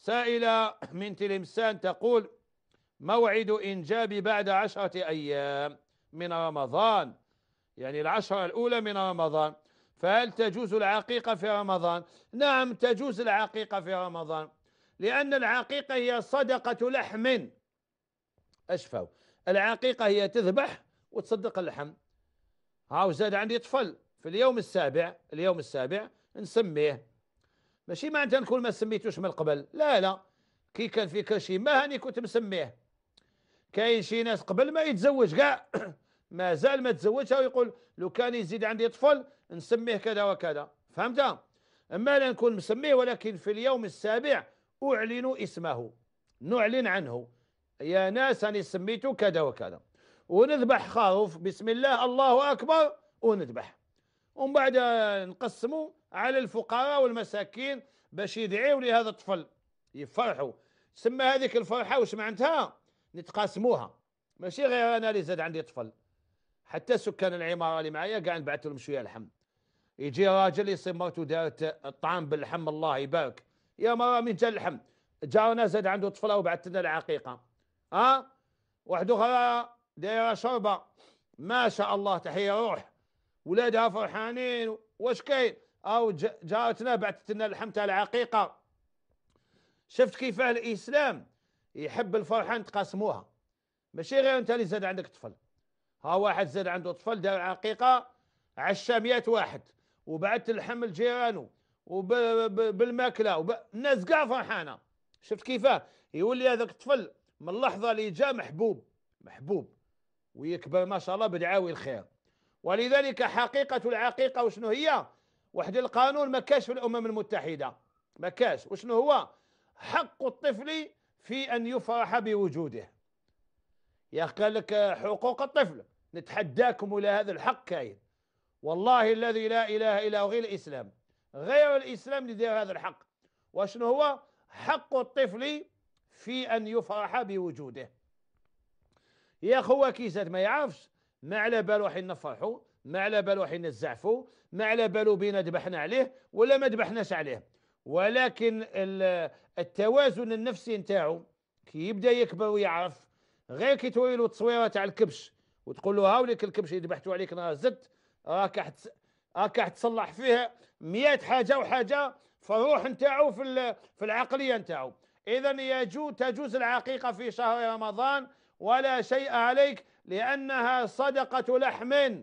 سائلة من تلمسان تقول موعد إنجاب بعد عشرة أيام من رمضان يعني العشرة الأولى من رمضان فهل تجوز العقيقة في رمضان نعم تجوز العقيقة في رمضان لأن العقيقة هي صدقة لحم أشفوا العقيقة هي تذبح وتصدق اللحم هاو زاد عندي طفل في اليوم السابع اليوم السابع نسميه ماشي معناتها نكون ما سميتوش من قبل لا لا كي كان في كل شيء ما هاني كنت مسميه كاين شي ناس قبل ما يتزوج كاع مازال ما تزوجها ويقول لو كان يزيد عندي طفل نسميه كذا وكذا فهمت اما لا نكون مسميه ولكن في اليوم السابع اعلن اسمه نعلن عنه يا ناس انا سميته كذا وكذا ونذبح خروف بسم الله الله اكبر ونذبح ومن بعد نقسموا على الفقراء والمساكين باش يدعيوا لهذا الطفل يفرحوا سما هذيك الفرحه واش معناتها نتقاسموها ماشي غير انا اللي زاد عندي طفل حتى سكان العماره اللي معايا كاع نبعث لهم شويه لحم يجي راجل يصيب مرته دارت الطعام باللحم الله يبارك يا مرة من جا اللحم جارنا زاد عنده طفله وبعثت لنا العقيقه ها أه؟ واحد اخرى دايره شربة ما شاء الله تحيه روح ولادها فرحانين واش كاين او جارتنا بعثت لنا اللحم تاع العقيقه شفت كيفاه الاسلام يحب الفرحه نتقاسموها ماشي غير انت اللي زاد عندك طفل ها واحد زاد عنده طفل دار عقيقه عشى 100 واحد وبعت اللحم لجيرانه وبالماكله وب... الناس كاع فرحانه شفت كيفاه يولي هذاك الطفل من اللحظه اللي جا محبوب محبوب ويكبر ما شاء الله بدعاوي الخير ولذلك حقيقة العقيقة وشنو هي وحد القانون ما في الأمم المتحدة ما وشنو هو حق الطفل في أن يفرح بوجوده يا قال لك حقوق الطفل نتحداكم إلى هذا الحق كاين والله الذي لا إله إلا هو غير الإسلام غير الإسلام اللي هذا الحق وشنو هو حق الطفل في أن يفرح بوجوده يا خوة كي زاد ما يعرفش ما على بالو حين نفرحوا ما على بالو حين نزعفوا ما على بالو بينا ذبحنا عليه ولا ما ذبحناش عليه ولكن التوازن النفسي نتاعو كي يبدا يكبر ويعرف غير كي تويلو التصويره تاع الكبش وتقول له هاوليك الكبش اللي ذبحتو عليك نهار زدت راك راك تصلح فيها مئة حاجه وحاجه في الروح نتاعو في في العقليه نتاعو اذا يجوز تجوز العقيقه في شهر رمضان ولا شيء عليك لأنها صدقة لحم